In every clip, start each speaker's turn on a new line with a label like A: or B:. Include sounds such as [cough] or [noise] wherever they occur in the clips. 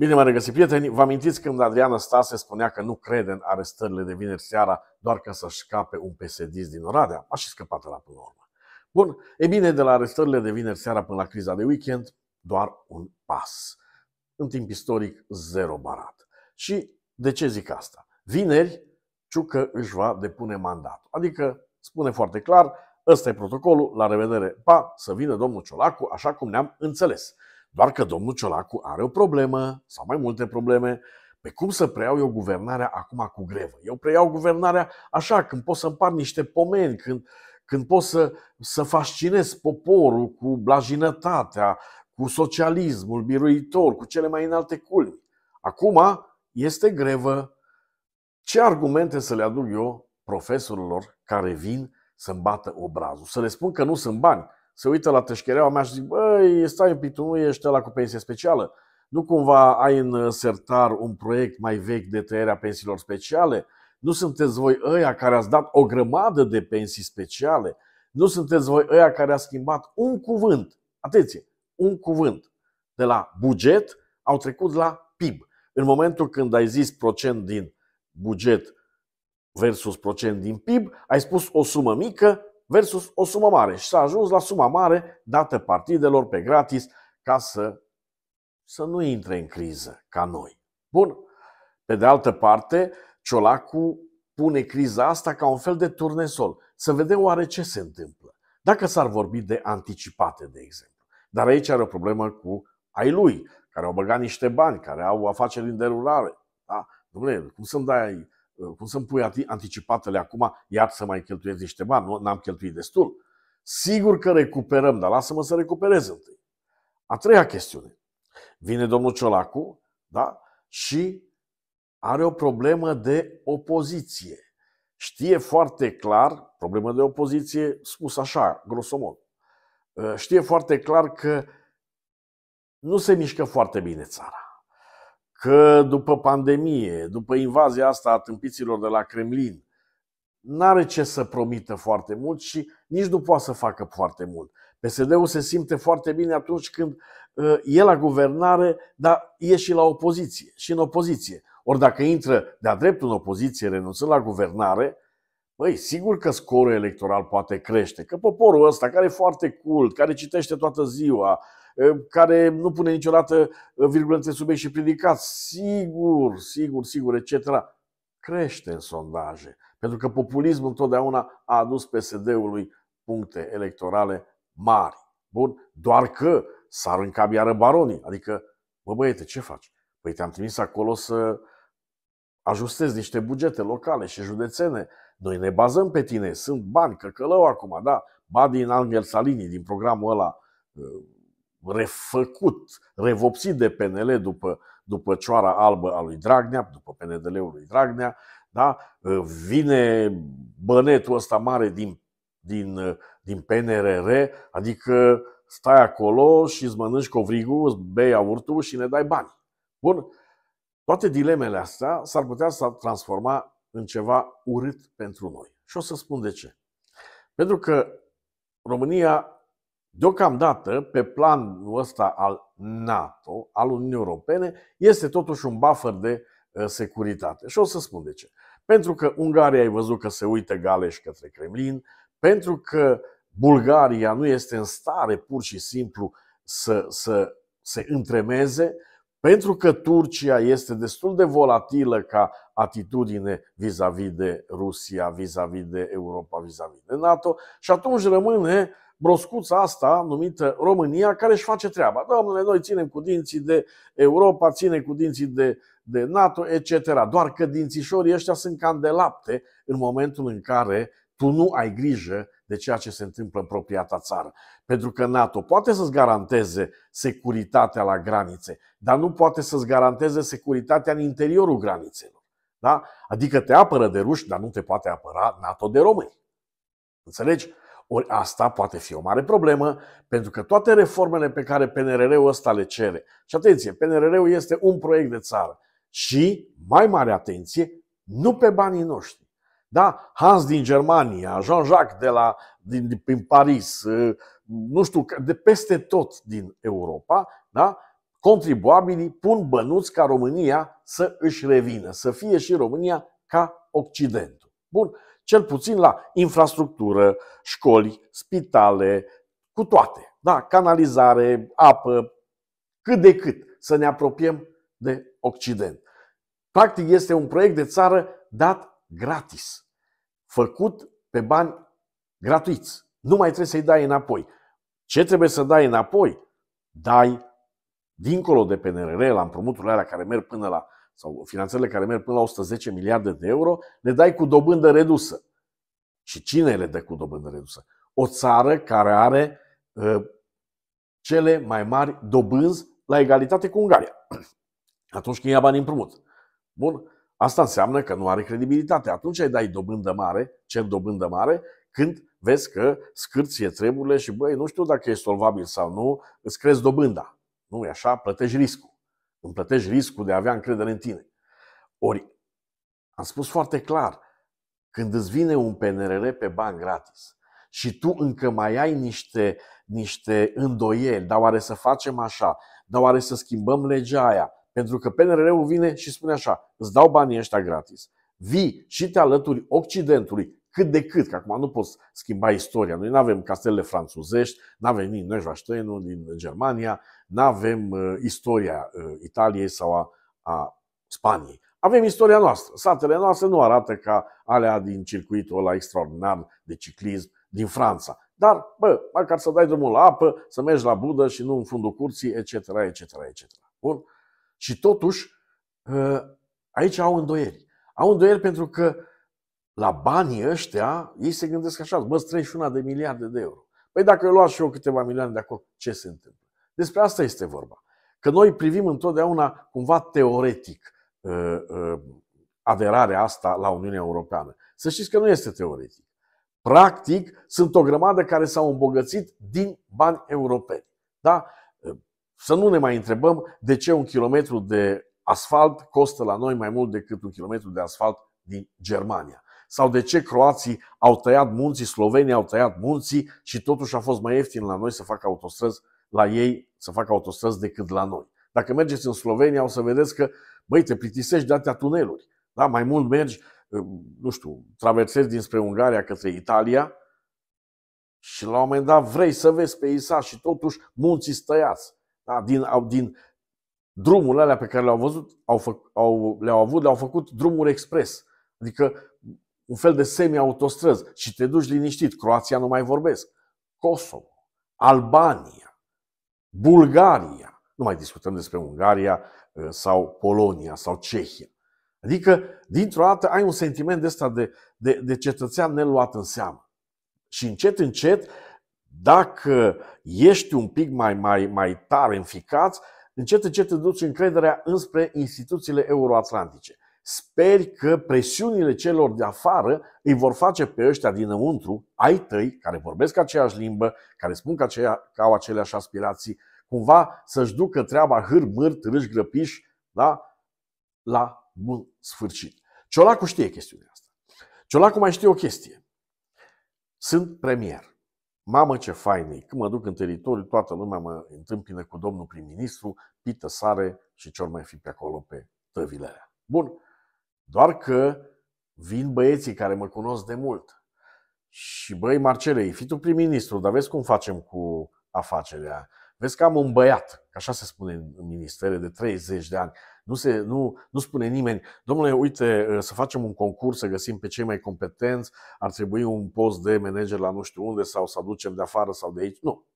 A: Bine m-am regăsit, prieteni! Vă amintiți când Adriana Stase spunea că nu crede în arestările de vineri seara doar ca să-și scape un psd din Oradea? A și scăpat la până la urmă. Bun, e bine, de la arestările de vineri seara până la criza de weekend, doar un pas. În timp istoric, zero barat. Și de ce zic asta? Vineri, Ciucă își va depune mandatul. Adică spune foarte clar, ăsta e protocolul, la revedere, pa, să vină domnul Ciolacu, așa cum ne-am înțeles. Doar că domnul Ciolacu are o problemă sau mai multe probleme pe cum să preiau eu guvernarea acum cu grevă. Eu preiau guvernarea așa, când pot să împar niște pomeni, când, când pot să, să fascinez poporul cu blajinătatea, cu socialismul biruitor, cu cele mai înalte culmi. Acum este grevă. Ce argumente să le aduc eu profesorilor care vin să-mi bată obrazul? Să le spun că nu sunt bani se uită la tășchereaua mea și zic, băi, stai un pic, tu nu ești la cu pensie specială. Nu cumva ai în sertar un proiect mai vechi de tăierea pensiilor speciale? Nu sunteți voi ăia care ați dat o grămadă de pensii speciale? Nu sunteți voi ăia care a schimbat un cuvânt, atenție, un cuvânt, de la buget au trecut la PIB. În momentul când ai zis procent din buget versus procent din PIB, ai spus o sumă mică versus o sumă mare. Și s-a ajuns la suma mare dată partidelor pe gratis ca să, să nu intre în criză ca noi. Bun. Pe de altă parte, Ciolacu pune criza asta ca un fel de turnesol. Să vedem oare ce se întâmplă. Dacă s-ar vorbi de anticipate, de exemplu. Dar aici are o problemă cu ai lui, care au băgat niște bani, care au afaceri în derulare. Da? Dom'le, cum să-mi dai Uh, cum să-mi pui anticipatele acum, iar să mai cheltuiesc niște bani, nu, n-am cheltuit destul. Sigur că recuperăm, dar lasă-mă să recuperez întâi. A treia chestiune. Vine domnul Ciolacu da? și are o problemă de opoziție. Știe foarte clar, problemă de opoziție spus așa, grosomod, uh, știe foarte clar că nu se mișcă foarte bine țara că după pandemie, după invazia asta a tâmpiților de la Kremlin, n-are ce să promită foarte mult și nici nu poate să facă foarte mult. PSD-ul se simte foarte bine atunci când uh, e la guvernare, dar e și la opoziție, și în opoziție. Ori dacă intră de-a dreptul în opoziție, renunțând la guvernare, Băi, sigur că scorul electoral poate crește, că poporul ăsta care e foarte cult, care citește toată ziua, care nu pune niciodată virgulă între subiect și predicat. Sigur, sigur, sigur, etc. Crește în sondaje. Pentru că populismul întotdeauna a adus PSD-ului puncte electorale mari. Bun? Doar că s-ar încap iară baronii. Adică, bă băiete, ce faci? Păi te-am trimis acolo să ajustezi niște bugete locale și județene. Noi ne bazăm pe tine, sunt bani, căcălău acum, da, ba din Angel Salini, din programul ăla refăcut, revopsit de PNL după, după cioara albă a lui Dragnea, după PNDL-ul lui Dragnea, da? vine bănetul ăsta mare din, din, din PNRR, adică stai acolo și îți mănânci covrigul, îți bei aurtul și ne dai bani. Bun? Toate dilemele astea s-ar putea să transforma în ceva urât pentru noi. Și o să spun de ce. Pentru că România Deocamdată, pe planul ăsta al NATO, al Uniunii Europene, este totuși un buffer de uh, securitate. Și o să spun de ce. Pentru că Ungaria ai văzut că se uită galeș către Kremlin, pentru că Bulgaria nu este în stare pur și simplu să, să se întremeze, pentru că Turcia este destul de volatilă ca atitudine vis-a-vis de Rusia, vis-a-vis de Europa, vis-a-vis de NATO și atunci rămâne broscuța asta numită România, care își face treaba. Domnule, noi ținem cu dinții de Europa, ține cu dinții de, de NATO, etc. Doar că dințișorii ăștia sunt lapte în momentul în care tu nu ai grijă de ceea ce se întâmplă în propria ta țară. Pentru că NATO poate să-ți garanteze securitatea la granițe, dar nu poate să-ți garanteze securitatea în interiorul granițelor. Da? Adică te apără de ruși, dar nu te poate apăra NATO de români. Înțelegi? Ori asta poate fi o mare problemă, pentru că toate reformele pe care PNRR-ul ăsta le cere, și atenție, PNRR-ul este un proiect de țară și, mai mare atenție, nu pe banii noștri. Da? Hans din Germania, Jean-Jacques de la, din, din, din Paris, ă, nu știu, de peste tot din Europa, da? contribuabilii pun bănuți ca România să își revină, să fie și România ca Occidentul. Bun, cel puțin la infrastructură, școli, spitale, cu toate. Da, canalizare, apă, cât de cât să ne apropiem de Occident. Practic este un proiect de țară dat gratis, făcut pe bani gratuiți. Nu mai trebuie să-i dai înapoi. Ce trebuie să dai înapoi? Dai dincolo de PNRR, la împrumuturile alea care merg până la sau finanțările care merg până la 110 miliarde de euro, le dai cu dobândă redusă. Și cine le dă cu dobândă redusă? O țară care are uh, cele mai mari dobânzi la egalitate cu Ungaria. [clears throat] Atunci când ia bani împrumut. Bun, asta înseamnă că nu are credibilitate. Atunci ai dai dobândă mare, cer dobândă mare, când vezi că scârție treburile și băi, nu știu dacă e solvabil sau nu, îți crezi dobânda. Nu e așa? Plătești riscul. Îmi plătești riscul de a avea încredere în tine. Ori, am spus foarte clar, când îți vine un PNRR pe bani gratis și tu încă mai ai niște, niște îndoieli, dar oare să facem așa, dar oare să schimbăm legea aia, pentru că PNRR-ul vine și spune așa, îți dau banii ăștia gratis, vii și te alături Occidentului cât de cât, că acum nu poți schimba istoria. Noi nu avem castele franțuzești, nu avem nici Neuschwansteinul din Germania, nu avem uh, istoria uh, Italiei sau a, a Spaniei. Avem istoria noastră. Satele noastre nu arată ca alea din circuitul ăla extraordinar de ciclism din Franța. Dar, bă, măcar să dai drumul la apă, să mergi la budă și nu în fundul curții, etc., etc., etc. Bun? Și totuși, uh, aici au îndoieri. Au îndoieri pentru că la banii ăștia, ei se gândesc așa, mă, una de miliarde de euro. Păi dacă eu luați și eu câteva milioane de acolo, ce se întâmplă? Despre asta este vorba. Că noi privim întotdeauna cumva teoretic uh, uh, aderarea asta la Uniunea Europeană. Să știți că nu este teoretic. Practic, sunt o grămadă care s-au îmbogățit din bani europeni. Da? Uh, să nu ne mai întrebăm de ce un kilometru de asfalt costă la noi mai mult decât un kilometru de asfalt din Germania sau de ce croații au tăiat munții, slovenii au tăiat munții și totuși a fost mai ieftin la noi să facă autostrăzi, la ei să facă autostrăzi decât la noi. Dacă mergeți în Slovenia, o să vedeți că, băi, te plictisești de atâtea tuneluri. Da? Mai mult mergi, ă, nu știu, traversezi dinspre Ungaria către Italia și la un moment dat vrei să vezi peisaj și totuși munții stăiați. Da? Din, din drumurile alea pe care le-au văzut, au, fă, au, le-au avut, le-au făcut drumuri expres. Adică un fel de semi-autostrăzi și te duci liniștit. Croația nu mai vorbesc. Kosovo, Albania, Bulgaria, nu mai discutăm despre Ungaria uh, sau Polonia sau Cehia. Adică, dintr-o dată, ai un sentiment de ăsta de, de, de cetățean neluat în seamă. Și încet, încet, dacă ești un pic mai, mai, mai tare înficați, încet, încet te duci încrederea înspre instituțiile euroatlantice. Speri că presiunile celor de afară îi vor face pe ăștia dinăuntru, ai tăi, care vorbesc aceeași limbă, care spun că, aceea, că au aceleași aspirații, cumva să-și ducă treaba hâr-mâr, târâși, grăpiși, da? la bun sfârșit. Ciolacu știe chestiunea asta. Ciolacu mai știe o chestie. Sunt premier. Mamă ce fain e. Când mă duc în teritoriu, toată lumea mă întâmpină cu domnul prim-ministru, pită, sare și ce mai fi pe acolo pe tăvilele. Bun, doar că vin băieții care mă cunosc de mult. Și băi, Marcele, fii tu prim-ministru, dar vezi cum facem cu afacerea. Vezi că am un băiat, așa se spune în ministere, de 30 de ani. Nu, se, nu, nu spune nimeni, domnule, uite, ă, să facem un concurs, să găsim pe cei mai competenți, ar trebui un post de manager la nu știu unde sau să aducem de afară sau de aici. Nu.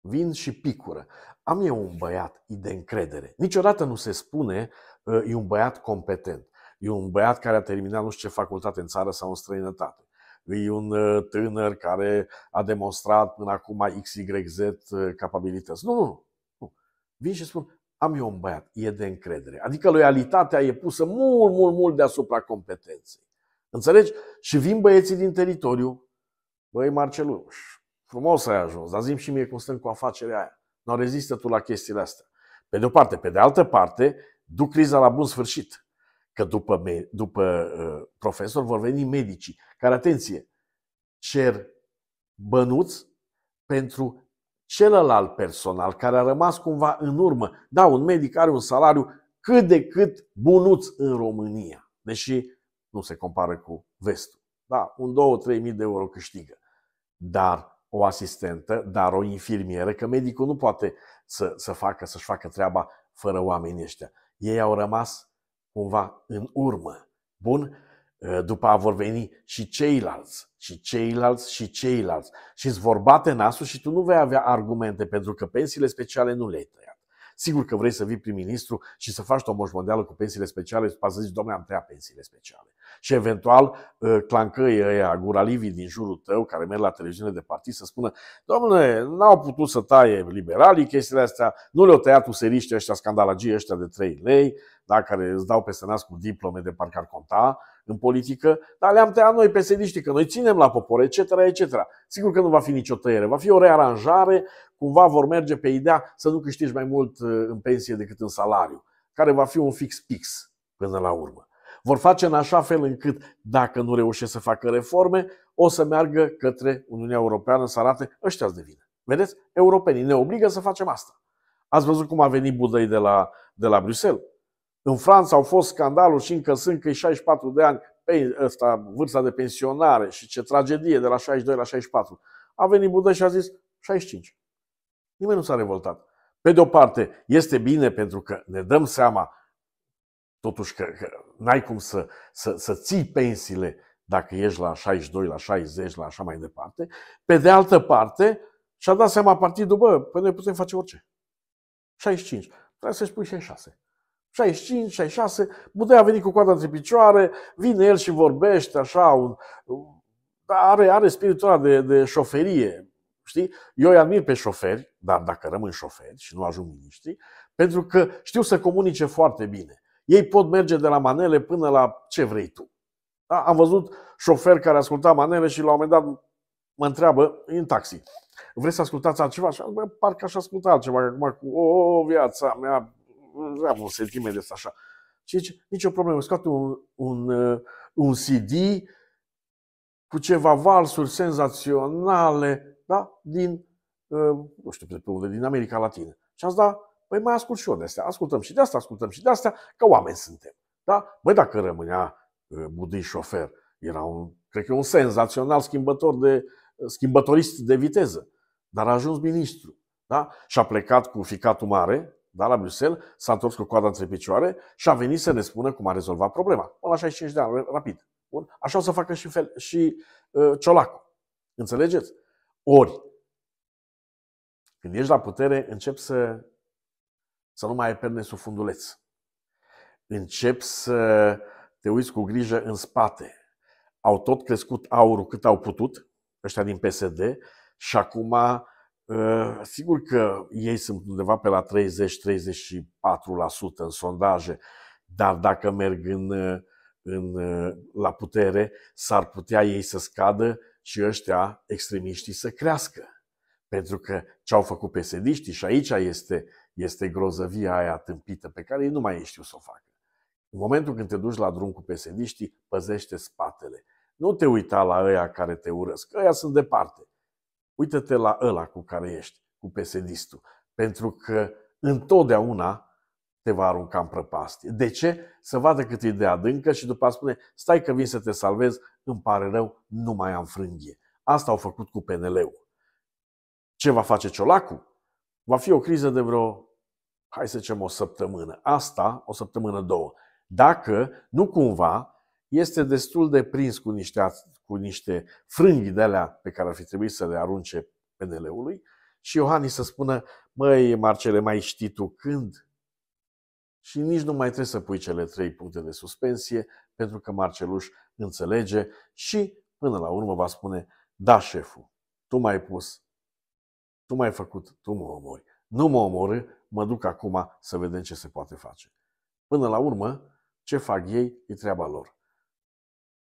A: Vin și picură. Am eu un băiat de încredere. Niciodată nu se spune, ă, e un băiat competent. E un băiat care a terminat nu știu ce facultate în țară sau în străinătate. E un uh, tânăr care a demonstrat până acum XYZ uh, capabilități. Nu, nu, nu. Vin și spun, am eu un băiat, e de încredere. Adică loialitatea e pusă mult, mult, mult deasupra competenței. Înțelegi? Și vin băieții din teritoriu, băi Marceluș, frumos ai ajuns, dar zim și mie cum stăm cu afacerea aia. Nu rezistă tu la chestiile astea. Pe de o parte, pe de altă parte, duc criza la bun sfârșit că după, după uh, profesor vor veni medicii, care, atenție, cer bănuți pentru celălalt personal care a rămas cumva în urmă. Da, un medic are un salariu cât de cât bunuț în România, deși nu se compară cu vestul. Da, un 2-3 mii de euro câștigă. Dar o asistentă, dar o infirmieră, că medicul nu poate să, să facă, să-și facă treaba fără oamenii ăștia. Ei au rămas cumva în urmă. Bun? Ă, după a vor veni și ceilalți, și ceilalți, și ceilalți. Și îți vor bate nasul și tu nu vei avea argumente pentru că pensiile speciale nu le-ai tăiat. Sigur că vrei să vii prim-ministru și să faci o moșmondeală cu pensiile speciale și să zici, domnule, am tăiat pensiile speciale. Și eventual ă, clancăi ăia, guralivii din jurul tău, care merg la televiziune de partid, să spună, domnule, n-au putut să taie liberalii chestiile astea, nu le-au tăiat useriștii ăștia, scandalagii ăștia de 3 lei, da, care îți dau pe nas cu diplome de parcă ar conta, în politică, dar le-am tăiat noi psd că noi ținem la popor, etc., etc. Sigur că nu va fi nicio tăiere, va fi o rearanjare, cumva vor merge pe ideea să nu câștigi mai mult uh, în pensie decât în salariu, care va fi un fix pix până la urmă. Vor face în așa fel încât, dacă nu reușesc să facă reforme, o să meargă către Uniunea Europeană să arate ăștia de vină. Vedeți? Europenii ne obligă să facem asta. Ați văzut cum a venit Budăi de la, de la Bruxelles? În Franța au fost scandaluri și încă sunt că 64 de ani, pe ăsta, vârsta de pensionare și ce tragedie de la 62 la 64. A venit Budă și a zis 65. Nimeni nu s-a revoltat. Pe de o parte, este bine pentru că ne dăm seama totuși că, că n-ai cum să, să, să ții pensiile dacă ești la 62, la 60, la așa mai departe. Pe de altă parte, și-a dat seama partidul, bă, păi noi putem face orice. 65. Trebuie să-și pui 66. 65, 66, Budăia a venit cu coada între picioare, vine el și vorbește așa, un, da, are, are spiritul ăla de, de șoferie. Știi? Eu îi admir pe șoferi, dar dacă rămân șoferi și nu ajung miniștri, pentru că știu să comunice foarte bine. Ei pot merge de la manele până la ce vrei tu. Da? Am văzut șofer care asculta manele și la un moment dat mă întreabă în taxi. Vreți să ascultați altceva? Și bă, parcă aș asculta altceva, că acum cu o, o viața mea am un sentiment de așa. Deci, nicio problemă, scoate un, un, uh, un CD cu ceva valsuri senzaționale, da? Din, uh, nu știu, pe unde, din America Latină. Și ați da, păi mai ascult și eu de astea, ascultăm și de asta, ascultăm și de astea, ca oameni suntem. Da? Băi, dacă rămânea uh, budii șofer, era un, cred că un senzațional schimbător de, schimbătorist de viteză, dar a ajuns ministru. Da? Și a plecat cu ficatul mare, da, la Bruxelles, s-a întors cu coada între picioare și a venit să ne spună cum a rezolvat problema. Până la 65 de ani, rapid. Bun? Așa o să facă și, fel, și uh, Ciolacu. Înțelegeți? Ori, când ești la putere, încep să, să nu mai ai perne sub funduleț. Încep să te uiți cu grijă în spate. Au tot crescut aurul cât au putut, ăștia din PSD, și acum Ă, sigur că ei sunt undeva pe la 30-34% în sondaje, dar dacă merg în, ă, în, ă, la putere, s-ar putea ei să scadă și ăștia, extremiștii, să crească. Pentru că ce au făcut psd și aici este, este grozăvia aia tâmpită pe care ei nu mai știu să o facă. În momentul când te duci la drum cu psd păzește spatele. Nu te uita la ăia care te urăsc, ăia sunt departe uită-te la ăla cu care ești, cu psd pentru că întotdeauna te va arunca în prăpastie. De ce? Să vadă cât e de adâncă și după a spune, stai că vin să te salvez, îmi pare rău, nu mai am frânghie. Asta au făcut cu PNL-ul. Ce va face Ciolacu? Va fi o criză de vreo, hai să zicem, o săptămână. Asta, o săptămână, două. Dacă nu cumva este destul de prins cu niște, cu niște frânghi de alea pe care ar fi trebuit să le arunce PNL-ului și Iohannis să spună, măi Marcele, mai știi tu când? Și nici nu mai trebuie să pui cele trei puncte de suspensie, pentru că Marceluș înțelege și până la urmă va spune, da șeful, tu m-ai pus, tu m-ai făcut, tu mă omori. Nu mă omorâ, mă duc acum să vedem ce se poate face. Până la urmă, ce fac ei e treaba lor.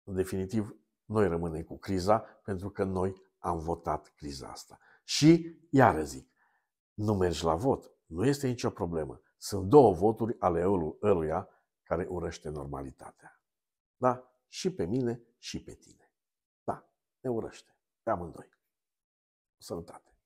A: În definitiv, noi rămânem cu criza pentru că noi am votat criza asta. Și, iară zic, nu mergi la vot, nu este nicio problemă. Sunt două voturi ale ăluia care urăște normalitatea. Da? Și pe mine și pe tine. Da, ne urăște. Pe amândoi. Sănătate!